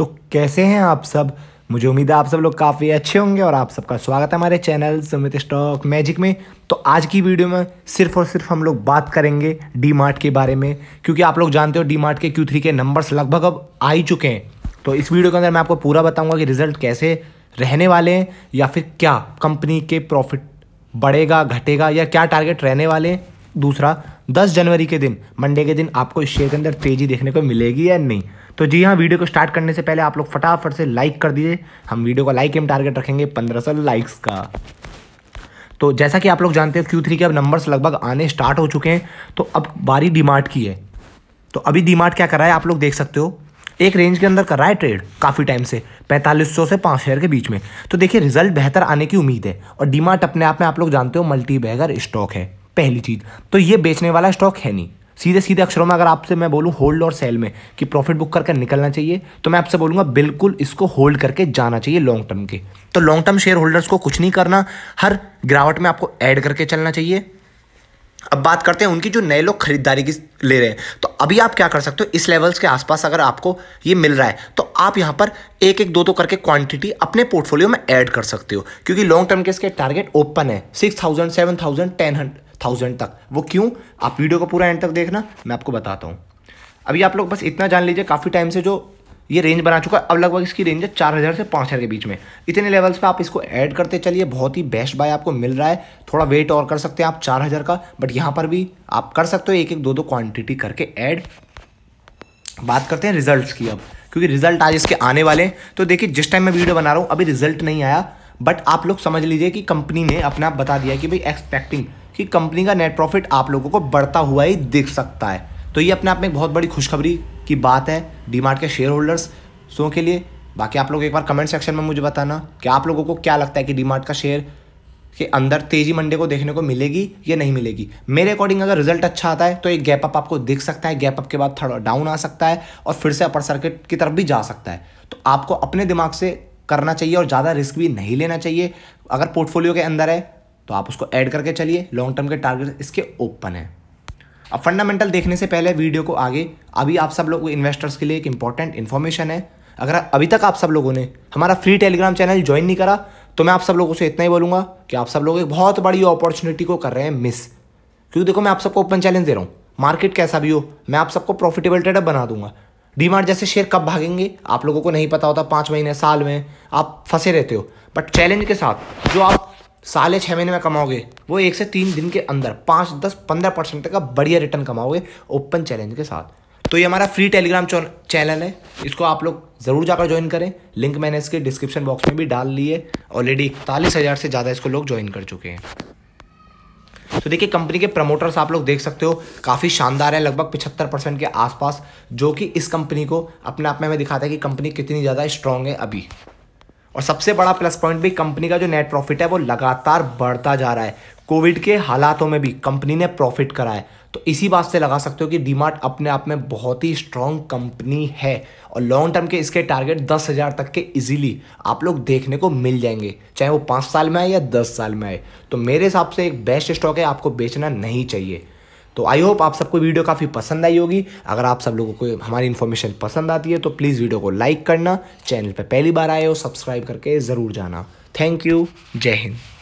तो कैसे हैं आप सब मुझे उम्मीद है आप सब लोग काफ़ी अच्छे होंगे और आप सबका स्वागत है हमारे चैनल सुमित स्टॉक मैजिक में तो आज की वीडियो में सिर्फ और सिर्फ हम लोग बात करेंगे डी मार्ट के बारे में क्योंकि आप लोग जानते हो डी मार्ट के क्यू थ्री के नंबर्स लगभग अब आ ही चुके हैं तो इस वीडियो के अंदर मैं आपको पूरा बताऊँगा कि रिजल्ट कैसे रहने वाले हैं या फिर क्या कंपनी के प्रॉफिट बढ़ेगा घटेगा या क्या टारगेट रहने वाले हैं दूसरा 10 जनवरी के दिन मंडे के दिन आपको इस शेयर के अंदर तेजी देखने को मिलेगी या नहीं तो जी हाँ वीडियो को स्टार्ट करने से पहले आप लोग फटाफट से लाइक कर दीजिए हम वीडियो का लाइक एम टारगेट रखेंगे पंद्रह सौ लाइक्स का तो जैसा कि आप लोग जानते हो Q3 के अब नंबर्स लगभग आने स्टार्ट हो चुके हैं तो अब बारी डीमार्ट की है तो अभी डिमार्ट क्या कर रहा है आप लोग देख सकते हो एक रेंज के अंदर कर रहा है ट्रेड काफ़ी टाइम से 4500 से पाँच के बीच में तो देखिए रिजल्ट बेहतर आने की उम्मीद है और डीमार्ट अपने आप में आप लोग जानते हो मल्टी बैगर स्टॉक है पहली चीज़ तो ये बेचने वाला स्टॉक है नहीं सीधे सीधे अक्षरों में अगर आपसे मैं बोलूं होल्ड और सेल में कि प्रॉफिट बुक करके निकलना चाहिए तो मैं आपसे बोलूंगा बिल्कुल इसको होल्ड करके जाना चाहिए लॉन्ग टर्म के तो लॉन्ग टर्म शेयर होल्डर्स को कुछ नहीं करना हर गिरावट में आपको ऐड करके चलना चाहिए अब बात करते हैं उनकी जो नए लोग खरीदारी की ले रहे हैं तो अभी आप क्या कर सकते हो इस लेवल्स के आसपास अगर आपको ये मिल रहा है तो आप यहाँ पर एक एक दो दो करके क्वांटिटी अपने पोर्टफोलियो में ऐड कर सकते हो क्योंकि लॉन्ग टर्म के इसके टारगेट ओपन है six thousand seven thousand ten hundred thousand तक वो क्यों आप वीडियो को पूरा एंड तक देखना मैं आपको बताता हूँ अभी आप लोग बस इतना जान लीजिए काफ़ी टाइम से जो ये रेंज बना चुका है अब लगभग इसकी रेंज है चार हज़ार से पाँच हज़ार के बीच में इतने लेवल्स पे आप इसको ऐड करते चलिए बहुत ही बेस्ट बाय आपको मिल रहा है थोड़ा वेट और कर सकते हैं आप चार हज़ार का बट यहाँ पर भी आप कर सकते हो एक एक दो दो क्वांटिटी करके ऐड बात करते हैं रिजल्ट्स की अब क्योंकि रिजल्ट आज इसके आने वाले हैं तो देखिए जिस टाइम मैं वीडियो बना रहा हूँ अभी रिजल्ट नहीं आया बट आप लोग समझ लीजिए कि कंपनी ने अपने आप बता दिया कि भाई एक्सपेक्टिंग कि कंपनी का नेट प्रॉफिट आप लोगों को बढ़ता हुआ ही दिख सकता है तो ये अपने आप में एक बहुत बड़ी खुशखबरी की बात है डीमार्ट के शेयर होल्डर्स सो के लिए बाकी आप लोग एक बार कमेंट सेक्शन में मुझे बताना कि आप लोगों को क्या लगता है कि डीमार्ट का शेयर के अंदर तेजी मंडे को देखने को मिलेगी या नहीं मिलेगी मेरे अकॉर्डिंग अगर रिजल्ट अच्छा आता है तो एक गैप अप आपको दिख सकता है गैप अप के बाद थोड़ा डाउन आ सकता है और फिर से अपर सर्किट की तरफ भी जा सकता है तो आपको अपने दिमाग से करना चाहिए और ज़्यादा रिस्क भी नहीं लेना चाहिए अगर पोर्टफोलियो के अंदर है तो आप उसको ऐड करके चलिए लॉन्ग टर्म के टारगेट इसके ओपन है अब फंडामेंटल देखने से पहले वीडियो को आगे अभी आप सब लोग इन्वेस्टर्स के लिए एक इंपॉर्टेंट इन्फॉर्मेशन है अगर अभी तक आप सब लोगों ने हमारा फ्री टेलीग्राम चैनल ज्वाइन नहीं करा तो मैं आप सब लोगों से इतना ही बोलूंगा कि आप सब लोग एक बहुत बड़ी अपॉर्चुनिटी को कर रहे हैं मिस क्योंकि देखो मैं आप सबको ओपन चैलेंज दे रहा हूँ मार्केट कैसा भी हो मैं आप सबको प्रॉफिटेबल ट्रेडर बना दूंगा डीमार्ट जैसे शेयर कब भागेंगे आप लोगों को नहीं पता होता पाँच महीने साल में आप फंसे रहते हो बट चैलेंज के साथ जो आप साले छः महीने में कमाओगे वो एक से तीन दिन के अंदर पाँच दस पंद्रह परसेंट तक का बढ़िया रिटर्न कमाओगे ओपन चैलेंज के साथ तो ये हमारा फ्री टेलीग्राम चैनल है इसको आप लोग ज़रूर जाकर ज्वाइन करें लिंक मैंने इसके डिस्क्रिप्शन बॉक्स में भी डाल लिए ऑलरेडी इकतालीस हज़ार से ज़्यादा इसको लोग ज्वाइन कर चुके हैं तो देखिए कंपनी के प्रमोटर्स आप लोग देख सकते हो काफ़ी शानदार है लगभग पिछहत्तर परसेंट के आसपास जो कि इस कंपनी को अपने आप में दिखाता है कि कंपनी कितनी ज़्यादा स्ट्रांग है अभी और सबसे बड़ा प्लस पॉइंट भी कंपनी का जो नेट प्रॉफिट है वो लगातार बढ़ता जा रहा है कोविड के हालातों में भी कंपनी ने प्रॉफिट करा है तो इसी बात से लगा सकते हो कि डीमार्ट अपने आप में बहुत ही स्ट्रॉन्ग कंपनी है और लॉन्ग टर्म के इसके टारगेट दस हज़ार तक के इजीली आप लोग देखने को मिल जाएंगे चाहे वो पाँच साल में आए या दस साल में आए तो मेरे हिसाब से एक बेस्ट स्टॉक है आपको बेचना नहीं चाहिए तो आई होप आप सबको वीडियो काफ़ी पसंद आई होगी अगर आप सब लोगों को हमारी इन्फॉर्मेशन पसंद आती है तो प्लीज़ वीडियो को लाइक करना चैनल पर पहली बार आए हो सब्सक्राइब करके ज़रूर जाना थैंक यू जय हिंद